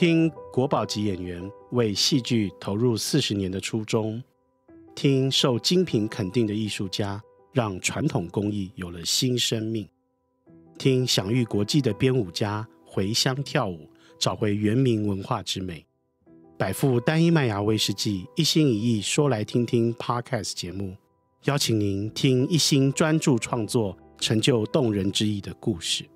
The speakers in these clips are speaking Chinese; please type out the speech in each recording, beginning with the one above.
听国宝级演员为戏剧投入四十年的初衷，听受精品肯定的艺术家让传统工艺有了新生命，听享誉国际的编舞家回乡跳舞，找回原民文化之美。百富单一麦芽威士忌一心一意说来听听 Podcast 节目，邀请您听一心专注创作，成就动人之意的故事。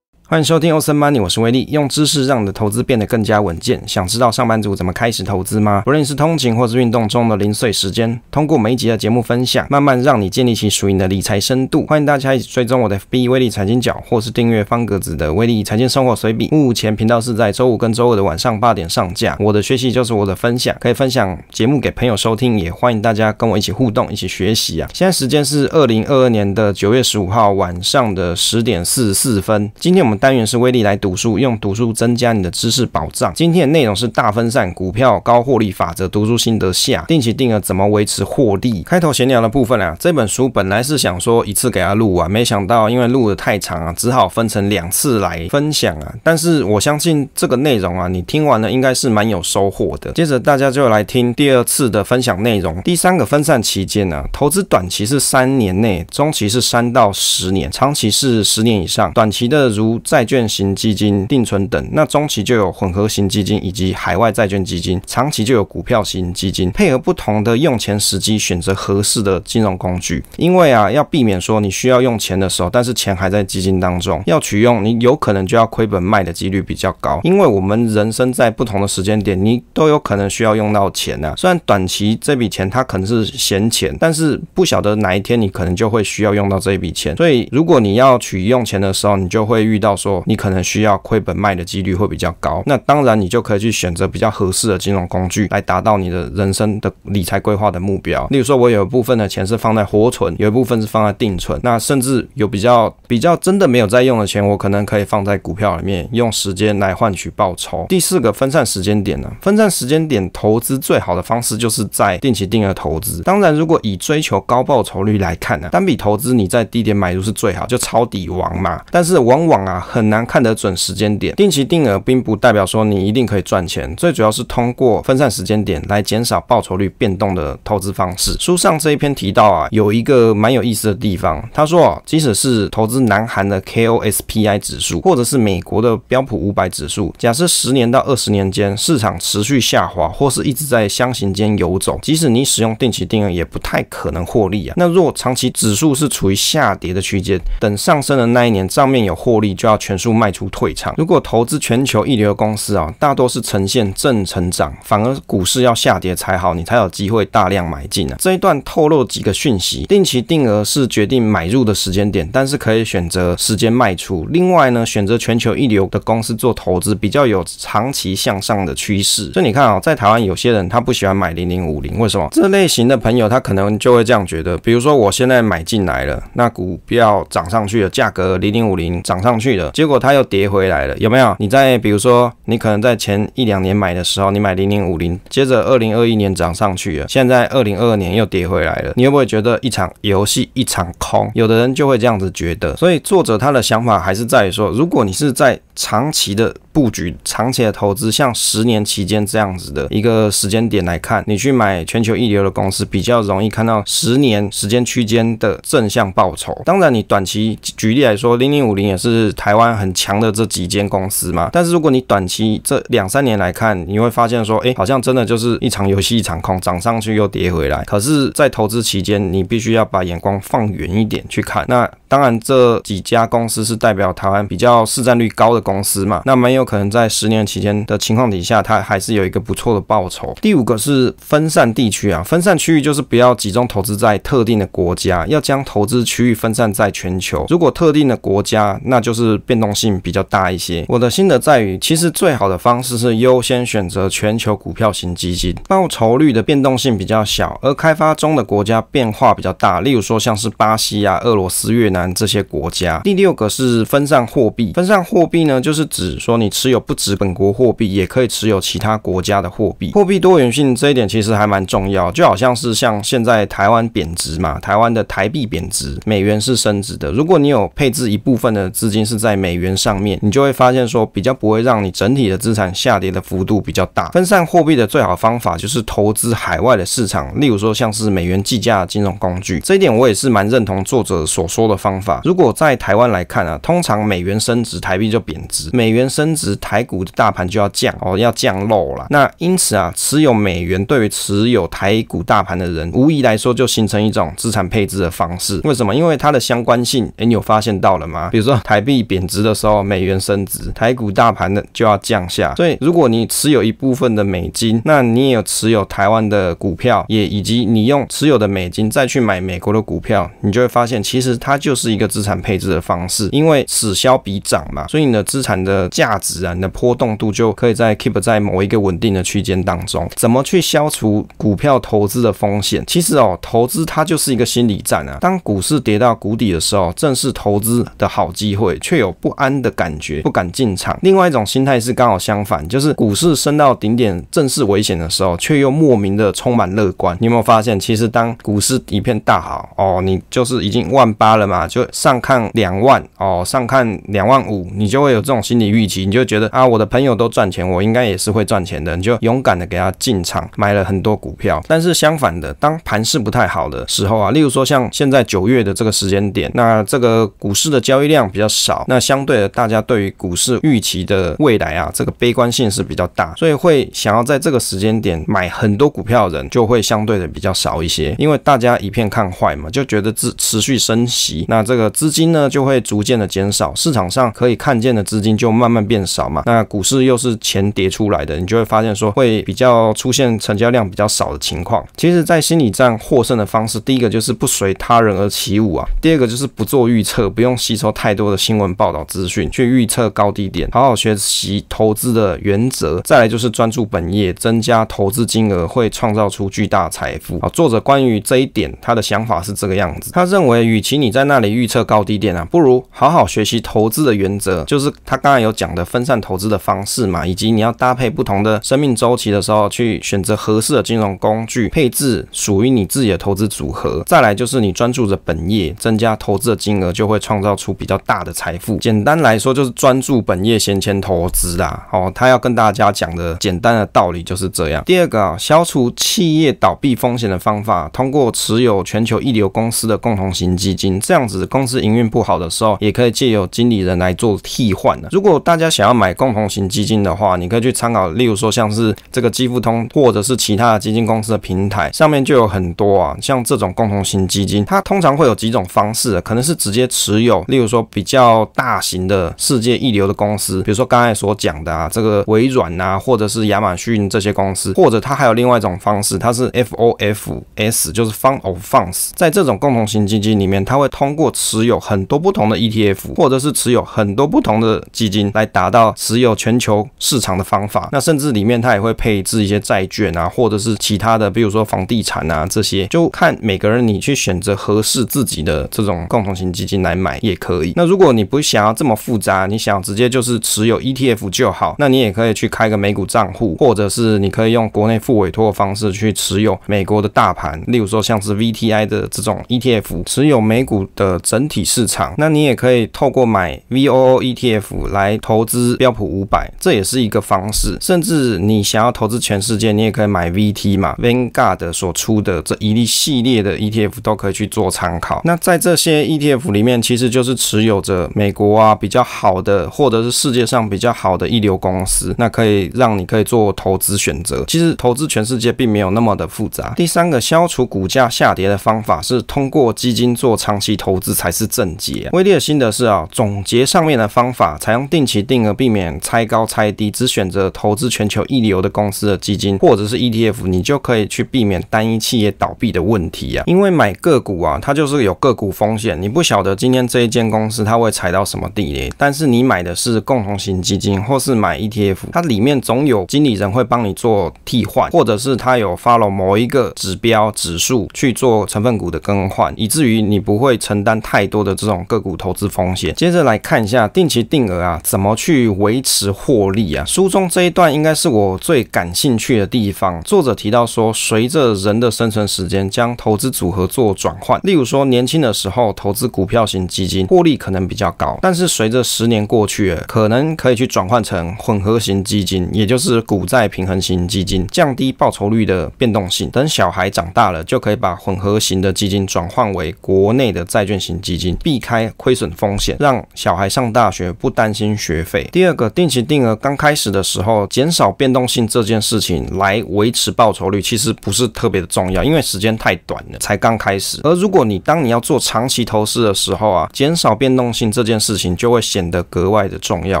欢迎收听《欧森 Money》，我是威利，用知识让你的投资变得更加稳健。想知道上班族怎么开始投资吗？不论是通勤或是运动中的零碎时间，通过每一集的节目分享，慢慢让你建立起属于你的理财深度。欢迎大家一起追踪我的 f B 威力财经角，或是订阅方格子的威力财经生活随笔。目前频道是在周五跟周二的晚上八点上架。我的学习就是我的分享，可以分享节目给朋友收听，也欢迎大家跟我一起互动，一起学习啊！现在时间是二零二二年的九月十五号晚上的十点四十四分，今天我们。单元是威力来读书，用读书增加你的知识保障。今天的内容是大分散股票高获利法则读书心得下定期定额怎么维持获利。开头闲聊的部分啊，这本书本来是想说一次给它录完，没想到因为录的太长啊，只好分成两次来分享啊。但是我相信这个内容啊，你听完了应该是蛮有收获的。接着大家就来听第二次的分享内容。第三个分散期间呢，投资短期是三年内，中期是三到十年，长期是十年以上。短期的如债券型基金、定存等，那中期就有混合型基金以及海外债券基金，长期就有股票型基金，配合不同的用钱时机，选择合适的金融工具。因为啊，要避免说你需要用钱的时候，但是钱还在基金当中，要取用，你有可能就要亏本卖的几率比较高。因为我们人生在不同的时间点，你都有可能需要用到钱呐。虽然短期这笔钱它可能是闲钱，但是不晓得哪一天你可能就会需要用到这一笔钱，所以如果你要取用钱的时候，你就会遇到。说你可能需要亏本卖的几率会比较高，那当然你就可以去选择比较合适的金融工具来达到你的人生的理财规划的目标。例如说，我有一部分的钱是放在活存，有一部分是放在定存，那甚至有比较比较真的没有在用的钱，我可能可以放在股票里面，用时间来换取报酬。第四个分散时间点呢？分散时间点投资最好的方式就是在定期定额投资。当然，如果以追求高报酬率来看呢，单笔投资你在低点买入是最好，就抄底王嘛。但是往往啊。很难看得准时间点，定期定额并不代表说你一定可以赚钱，最主要是通过分散时间点来减少报酬率变动的投资方式。书上这一篇提到啊，有一个蛮有意思的地方，他说啊，即使是投资南韩的 KOSPI 指数，或者是美国的标普五百指数，假设十年到二十年间市场持续下滑，或是一直在箱型间游走，即使你使用定期定额，也不太可能获利啊。那若长期指数是处于下跌的区间，等上升的那一年账面有获利，就要。全数卖出退场。如果投资全球一流的公司啊，大多是呈现正成长，反而股市要下跌才好，你才有机会大量买进啊。这一段透露几个讯息：定期定额是决定买入的时间点，但是可以选择时间卖出。另外呢，选择全球一流的公司做投资，比较有长期向上的趋势。所以你看啊，在台湾有些人他不喜欢买零零五零，为什么？这类型的朋友他可能就会这样觉得，比如说我现在买进来了，那股票涨上去了，价格零零五零涨上去了。结果它又跌回来了，有没有？你在比如说，你可能在前一两年买的时候，你买零零五零，接着二零二一年涨上去了，现在二零二二年又跌回来了，你会不会觉得一场游戏一场空？有的人就会这样子觉得。所以作者他的想法还是在于说，如果你是在长期的布局、长期的投资，像十年期间这样子的一个时间点来看，你去买全球一流的公司，比较容易看到十年时间区间的正向报酬。当然，你短期举例来说，零零五零也是台。台湾很强的这几间公司嘛，但是如果你短期这两三年来看，你会发现说，哎，好像真的就是一场游戏一场空，涨上去又跌回来。可是，在投资期间，你必须要把眼光放远一点去看。那当然，这几家公司是代表台湾比较市占率高的公司嘛，那没有可能在十年期间的情况底下，它还是有一个不错的报酬。第五个是分散地区啊，分散区域就是不要集中投资在特定的国家，要将投资区域分散在全球。如果特定的国家，那就是变动性比较大一些。我的心得在于，其实最好的方式是优先选择全球股票型基金，报酬率的变动性比较小，而开发中的国家变化比较大，例如说像是巴西啊、俄罗斯、越南这些国家。第六个是分散货币，分散货币呢，就是指说你持有不止本国货币，也可以持有其他国家的货币。货币多元性这一点其实还蛮重要，就好像是像现在台湾贬值嘛，台湾的台币贬值，美元是升值的。如果你有配置一部分的资金是。在美元上面，你就会发现说比较不会让你整体的资产下跌的幅度比较大。分散货币的最好方法就是投资海外的市场，例如说像是美元计价的金融工具。这一点我也是蛮认同作者所说的方法。如果在台湾来看啊，通常美元升值，台币就贬值；美元升值，台股的大盘就要降哦，要降漏了。那因此啊，持有美元对于持有台股大盘的人，无疑来说就形成一种资产配置的方式。为什么？因为它的相关性。哎，你有发现到了吗？比如说台币贬。贬值的时候，美元升值，台股大盘的就要降下。所以，如果你持有一部分的美金，那你也有持有台湾的股票，也以及你用持有的美金再去买美国的股票，你就会发现，其实它就是一个资产配置的方式，因为此消彼长嘛。所以，你的资产的价值啊，你的波动度就可以在 keep 在某一个稳定的区间当中。怎么去消除股票投资的风险？其实哦，投资它就是一个心理战啊。当股市跌到谷底的时候，正是投资的好机会，却有。有不安的感觉，不敢进场。另外一种心态是刚好相反，就是股市升到顶点，正是危险的时候，却又莫名的充满乐观。你有没有发现，其实当股市一片大好哦，你就是已经万八了嘛，就上看两万哦，上看两万五，你就会有这种心理预期，你就觉得啊，我的朋友都赚钱，我应该也是会赚钱的，你就勇敢的给他进场，买了很多股票。但是相反的，当盘势不太好的时候啊，例如说像现在九月的这个时间点，那这个股市的交易量比较少，那那相对的，大家对于股市预期的未来啊，这个悲观性是比较大，所以会想要在这个时间点买很多股票的人就会相对的比较少一些，因为大家一片看坏嘛，就觉得自持续升息，那这个资金呢就会逐渐的减少，市场上可以看见的资金就慢慢变少嘛。那股市又是钱叠出来的，你就会发现说会比较出现成交量比较少的情况。其实，在心理战获胜的方式，第一个就是不随他人而起舞啊，第二个就是不做预测，不用吸收太多的新闻报。报道资讯去预测高低点，好好学习投资的原则。再来就是专注本业，增加投资金额会创造出巨大财富。啊，作者关于这一点他的想法是这个样子。他认为，与其你在那里预测高低点啊，不如好好学习投资的原则，就是他刚才有讲的分散投资的方式嘛，以及你要搭配不同的生命周期的时候去选择合适的金融工具，配置属于你自己的投资组合。再来就是你专注着本业，增加投资的金额，就会创造出比较大的财富。简单来说就是专注本业先签投资啦，哦，他要跟大家讲的简单的道理就是这样。第二个啊，消除企业倒闭风险的方法，通过持有全球一流公司的共同型基金，这样子公司营运不好的时候，也可以借由经理人来做替换的。如果大家想要买共同型基金的话，你可以去参考，例如说像是这个基富通或者是其他的基金公司的平台上面，就有很多啊，像这种共同型基金，它通常会有几种方式，可能是直接持有，例如说比较大。大型的世界一流的公司，比如说刚才所讲的啊，这个微软呐，或者是亚马逊这些公司，或者它还有另外一种方式，它是 F O F S，就是 Fund of Funds，在这种共同型基金里面，它会通过持有很多不同的 ETF，或者是持有很多不同的基金来达到持有全球市场的方法。那甚至里面它也会配置一些债券啊，或者是其他的，比如说房地产啊这些，就看每个人你去选择合适自己的这种共同型基金来买也可以。那如果你不想想要这么复杂？你想直接就是持有 ETF 就好。那你也可以去开个美股账户，或者是你可以用国内副委托的方式去持有美国的大盘，例如说像是 VTI 的这种 ETF，持有美股的整体市场。那你也可以透过买 VOO ETF 来投资标普五百，这也是一个方式。甚至你想要投资全世界，你也可以买 VT 嘛，Vanguard 所出的这一系列的 ETF 都可以去做参考。那在这些 ETF 里面，其实就是持有着美国。国啊比较好的，或者是世界上比较好的一流公司，那可以让你可以做投资选择。其实投资全世界并没有那么的复杂。第三个，消除股价下跌的方法是通过基金做长期投资才是正解。威力心得是啊，总结上面的方法，采用定期定额，避免拆高拆低，只选择投资全球一流的公司的基金或者是 ETF，你就可以去避免单一企业倒闭的问题啊。因为买个股啊，它就是有个股风险，你不晓得今天这一间公司它会踩到。什么地雷？但是你买的是共同型基金，或是买 ETF，它里面总有经理人会帮你做替换，或者是它有 follow 某一个指标指数去做成分股的更换，以至于你不会承担太多的这种个股投资风险。接着来看一下定期定额啊，怎么去维持获利啊？书中这一段应该是我最感兴趣的地方。作者提到说，随着人的生存时间，将投资组合做转换，例如说年轻的时候投资股票型基金，获利可能比较高。但是随着十年过去，可能可以去转换成混合型基金，也就是股债平衡型基金，降低报酬率的变动性。等小孩长大了，就可以把混合型的基金转换为国内的债券型基金，避开亏损风险，让小孩上大学不担心学费。第二个定期定额刚开始的时候，减少变动性这件事情来维持报酬率，其实不是特别的重要，因为时间太短了，才刚开始。而如果你当你要做长期投资的时候啊，减少变动性这件。事。事情就会显得格外的重要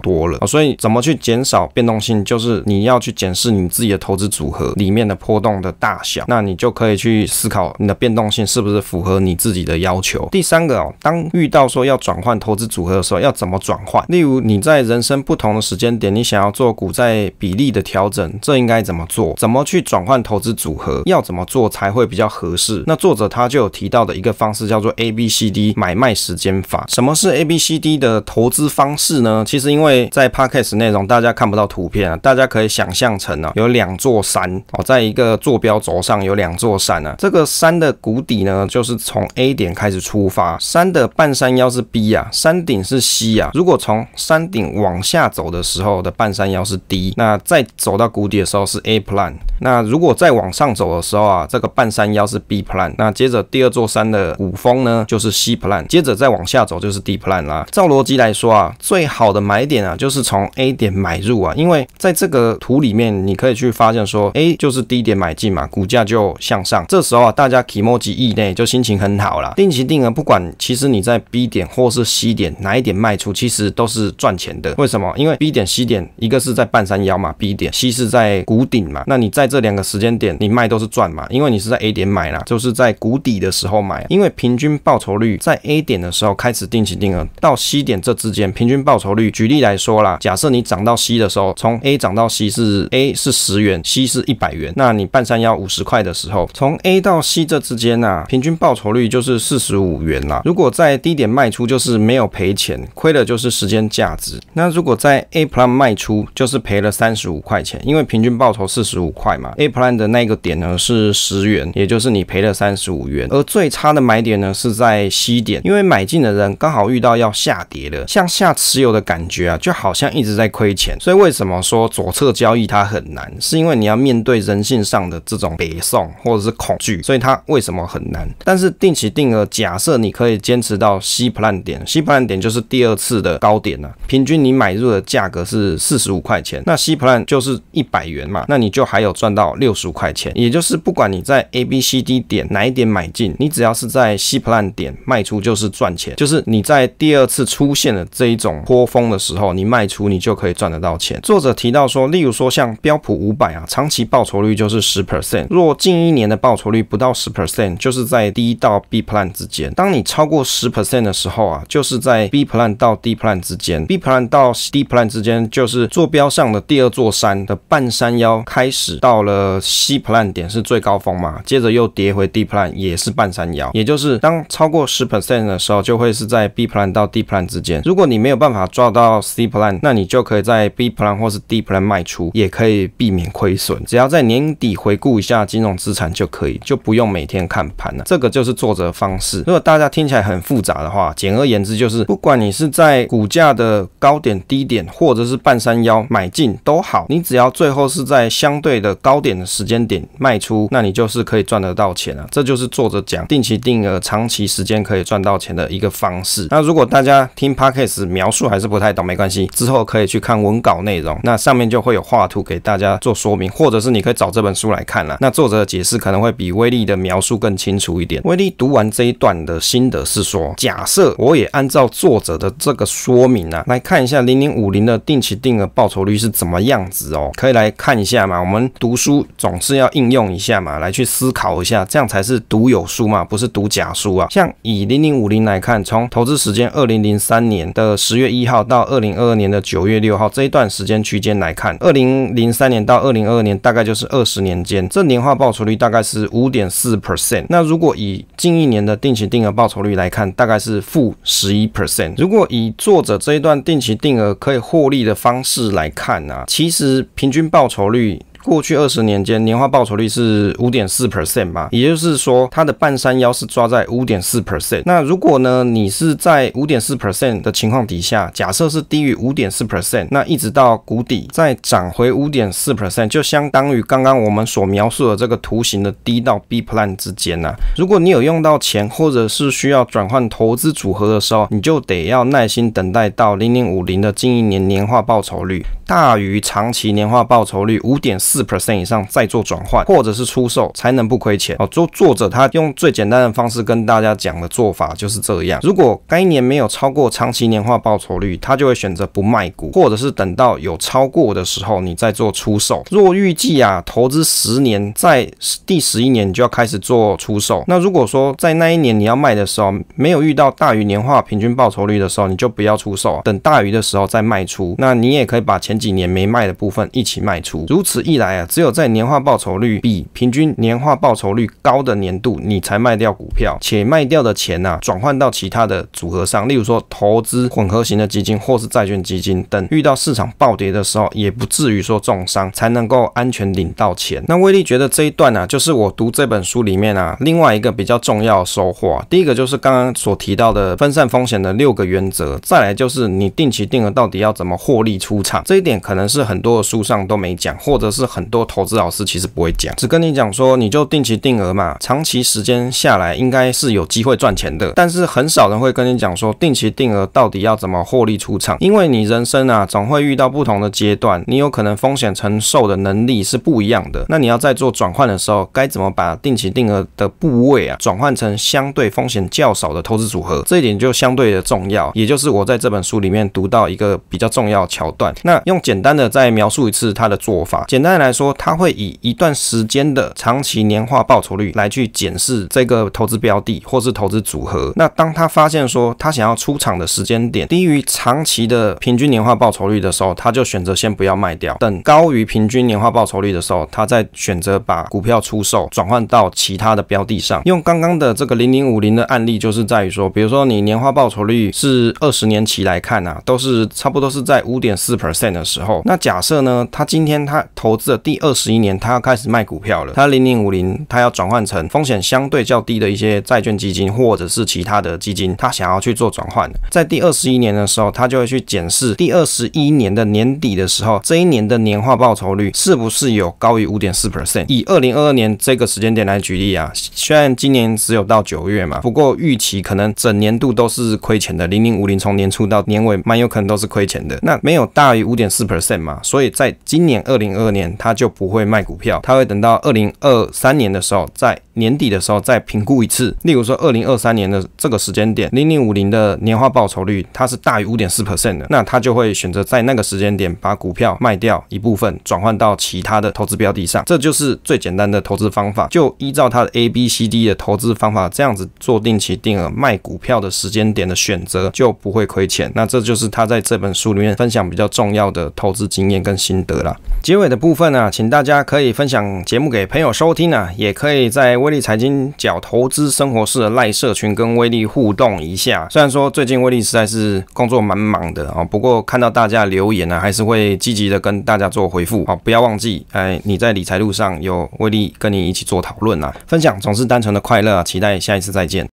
多了，所以怎么去减少变动性，就是你要去检视你自己的投资组合里面的波动的大小，那你就可以去思考你的变动性是不是符合你自己的要求。第三个哦，当遇到说要转换投资组合的时候，要怎么转换？例如你在人生不同的时间点，你想要做股债比例的调整，这应该怎么做？怎么去转换投资组合？要怎么做才会比较合适？那作者他就有提到的一个方式叫做 A B C D 买卖时间法。什么是 A B C D？的投资方式呢？其实因为在 podcast 内容大家看不到图片啊，大家可以想象成呢，有两座山哦，在一个坐标轴上有两座山啊。这个山的谷底呢，就是从 A 点开始出发，山的半山腰是 B 啊，山顶是 C 啊。如果从山顶往下走的时候的半山腰是 D，那再走到谷底的时候是 A plan。那如果再往上走的时候啊，这个半山腰是 B plan。那接着第二座山的谷峰呢，就是 C plan。接着再往下走就是 D plan 啦。逻辑来说啊，最好的买点啊，就是从 A 点买入啊，因为在这个图里面，你可以去发现说，A 就是低点买进嘛，股价就向上，这时候啊，大家期末及意内就心情很好了。定期定额不管，其实你在 B 点或是 C 点哪一点卖出，其实都是赚钱的。为什么？因为 B 点、C 点一个是在半山腰嘛，B 点、C 是在谷顶嘛，那你在这两个时间点你卖都是赚嘛，因为你是在 A 点买啦，就是在谷底的时候买，因为平均报酬率在 A 点的时候开始定期定额到。C 点这之间平均报酬率，举例来说啦，假设你涨到 C 的时候，从 A 涨到 C 是 A 是十元，C 是一百元，那你半山腰五十块的时候，从 A 到 C 这之间啊，平均报酬率就是四十五元啦。如果在低点卖出就是没有赔钱，亏的就是时间价值。那如果在 A plan 卖出就是赔了三十五块钱，因为平均报酬四十五块嘛，A plan 的那个点呢是十元，也就是你赔了三十五元。而最差的买点呢是在 C 点，因为买进的人刚好遇到要下。跌了，向下持有的感觉啊，就好像一直在亏钱。所以为什么说左侧交易它很难？是因为你要面对人性上的这种北宋或者是恐惧，所以它为什么很难？但是定期定额，假设你可以坚持到 C plan 点，C plan 点就是第二次的高点啊，平均你买入的价格是四十五块钱，那 C plan 就是一百元嘛？那你就还有赚到六十五块钱。也就是不管你在 A B C D 点哪一点买进，你只要是在 C plan 点卖出就是赚钱，就是你在第二次。出现了这一种坡峰的时候，你卖出你就可以赚得到钱。作者提到说，例如说像标普五百啊，长期报酬率就是十 percent。若近一年的报酬率不到十 percent，就是在 D 到 B plan 之间。当你超过十 percent 的时候啊，就是在 B plan 到 D plan 之间。B plan 到 D plan 之间就是坐标上的第二座山的半山腰开始，到了 C plan 点是最高峰嘛，接着又跌回 D plan 也是半山腰。也就是当超过十 percent 的时候，就会是在 B plan 到 D plan 之间，如果你没有办法抓到 C plan，那你就可以在 B plan 或是 D plan 卖出，也可以避免亏损。只要在年底回顾一下金融资产就可以，就不用每天看盘了。这个就是作者方式。如果大家听起来很复杂的话，简而言之就是，不管你是在股价的高点、低点，或者是半山腰买进都好，你只要最后是在相对的高点的时间点卖出，那你就是可以赚得到钱了。这就是作者讲定期定额长期时间可以赚到钱的一个方式。那如果大家听 p o c t 描述还是不太懂，没关系，之后可以去看文稿内容，那上面就会有画图给大家做说明，或者是你可以找这本书来看了。那作者的解释可能会比威力的描述更清楚一点。威力读完这一段的心得是说：假设我也按照作者的这个说明啊，来看一下零零五零的定期定额报酬率是怎么样子哦，可以来看一下嘛。我们读书总是要应用一下嘛，来去思考一下，这样才是读有书嘛，不是读假书啊。像以零零五零来看，从投资时间二零零。零三年的十月一号到二零二二年的九月六号这一段时间区间来看，二零零三年到二零二二年大概就是二十年间，这年化报酬率大概是五点四 percent。那如果以近一年的定期定额报酬率来看，大概是负十一 percent。如果以作者这一段定期定额可以获利的方式来看呢，其实平均报酬率。过去二十年间，年化报酬率是五点四 percent 吧，也就是说，它的半山腰是抓在五点四 percent。那如果呢，你是在五点四 percent 的情况底下，假设是低于五点四 percent，那一直到谷底再涨回五点四 percent，就相当于刚刚我们所描述的这个图形的 D 到 B plan 之间呐。如果你有用到钱，或者是需要转换投资组合的时候，你就得要耐心等待到零零五零的近一年年化报酬率大于长期年化报酬率五点四。四 percent 以上再做转换，或者是出售，才能不亏钱哦。作作者他用最简单的方式跟大家讲的做法就是这样。如果该年没有超过长期年化报酬率，他就会选择不卖股，或者是等到有超过的时候，你再做出售。若预计啊投资十年，在第十一年你就要开始做出售。那如果说在那一年你要卖的时候，没有遇到大于年化平均报酬率的时候，你就不要出售，等大于的时候再卖出。那你也可以把前几年没卖的部分一起卖出。如此一来。只有在年化报酬率比平均年化报酬率高的年度，你才卖掉股票，且卖掉的钱呢转换到其他的组合上，例如说投资混合型的基金或是债券基金等。遇到市场暴跌的时候，也不至于说重伤，才能够安全领到钱。那威利觉得这一段啊，就是我读这本书里面啊另外一个比较重要的收获。第一个就是刚刚所提到的分散风险的六个原则，再来就是你定期定额到底要怎么获利出场，这一点可能是很多的书上都没讲，或者是。很多投资老师其实不会讲，只跟你讲说你就定期定额嘛，长期时间下来应该是有机会赚钱的。但是很少人会跟你讲说定期定额到底要怎么获利出场，因为你人生啊总会遇到不同的阶段，你有可能风险承受的能力是不一样的。那你要在做转换的时候，该怎么把定期定额的部位啊转换成相对风险较少的投资组合？这一点就相对的重要。也就是我在这本书里面读到一个比较重要桥段，那用简单的再描述一次他的做法，简单。来说，他会以一段时间的长期年化报酬率来去检视这个投资标的或是投资组合。那当他发现说他想要出场的时间点低于长期的平均年化报酬率的时候，他就选择先不要卖掉。等高于平均年化报酬率的时候，他再选择把股票出售转换到其他的标的上。用刚刚的这个零零五零的案例，就是在于说，比如说你年化报酬率是二十年期来看啊，都是差不多是在五点四 percent 的时候。那假设呢，他今天他投资第二十一年，他要开始卖股票了。他零零五零，他要转换成风险相对较低的一些债券基金，或者是其他的基金，他想要去做转换。在第二十一年的时候，他就会去检视第二十一年的年底的时候，这一年的年化报酬率是不是有高于五点四 percent。以二零二二年这个时间点来举例啊，虽然今年只有到九月嘛，不过预期可能整年度都是亏钱的。零零五零从年初到年尾，蛮有可能都是亏钱的。那没有大于五点四 percent 嘛，所以在今年二零二二年。他就不会卖股票，他会等到二零二三年的时候，在年底的时候再评估一次。例如说，二零二三年的这个时间点，零零五零的年化报酬率它是大于五点四 percent 的，那他就会选择在那个时间点把股票卖掉一部分，转换到其他的投资标的上。这就是最简单的投资方法，就依照他的 A B C D 的投资方法，这样子做定期定额卖股票的时间点的选择，就不会亏钱。那这就是他在这本书里面分享比较重要的投资经验跟心得了。结尾的部分。呢，请大家可以分享节目给朋友收听啊，也可以在威力财经角投资生活式赖社群跟威力互动一下。虽然说最近威力实在是工作蛮忙的哦，不过看到大家留言呢，还是会积极的跟大家做回复哦。不要忘记，哎，你在理财路上有威力跟你一起做讨论啊，分享总是单纯的快乐。啊，期待下一次再见。